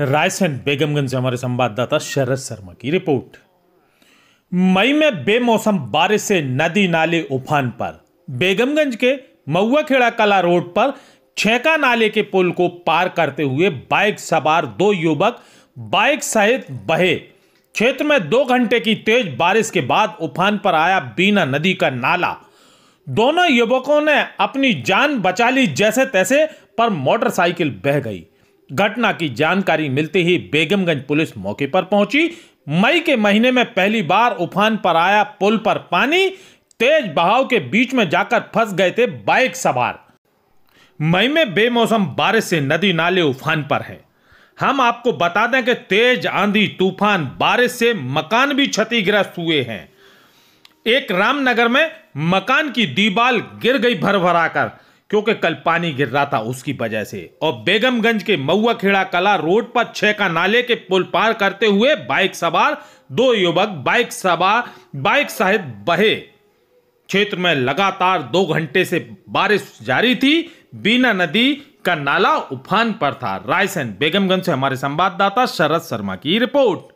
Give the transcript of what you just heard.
रायसेन बेगमगंज से हमारे संवाददाता शरद शर्मा की रिपोर्ट मई में बेमौसम बारिश से नदी नाले उफान पर बेगमगंज के महुआखेड़ा कला रोड पर छेका नाले के पुल को पार करते हुए बाइक सवार दो युवक बाइक सहित बहे क्षेत्र में दो घंटे की तेज बारिश के बाद उफान पर आया बीना नदी का नाला दोनों युवकों ने अपनी जान बचा ली जैसे तैसे पर मोटरसाइकिल बह गई घटना की जानकारी मिलते ही बेगमगंज पुलिस मौके पर पहुंची मई के महीने में पहली बार उफान पर आया पुल पर पानी तेज बहाव के बीच में जाकर फंस गए थे बाइक सवार मई में बेमौसम बारिश से नदी नाले उफान पर है हम आपको बता दें कि तेज आंधी तूफान बारिश से मकान भी क्षतिग्रस्त हुए हैं एक रामनगर में मकान की दीवार गिर गई भर भराकर क्योंकि कल पानी गिर रहा था उसकी वजह से और बेगमगंज के मऊआ खेड़ा कला रोड पर छह का नाले के पुल पार करते हुए बाइक सवार दो युवक बाइक सवार बाइक सहित बहे क्षेत्र में लगातार दो घंटे से बारिश जारी थी बीना नदी का नाला उफान पर था रायसेन बेगमगंज से हमारे संवाददाता शरद शर्मा की रिपोर्ट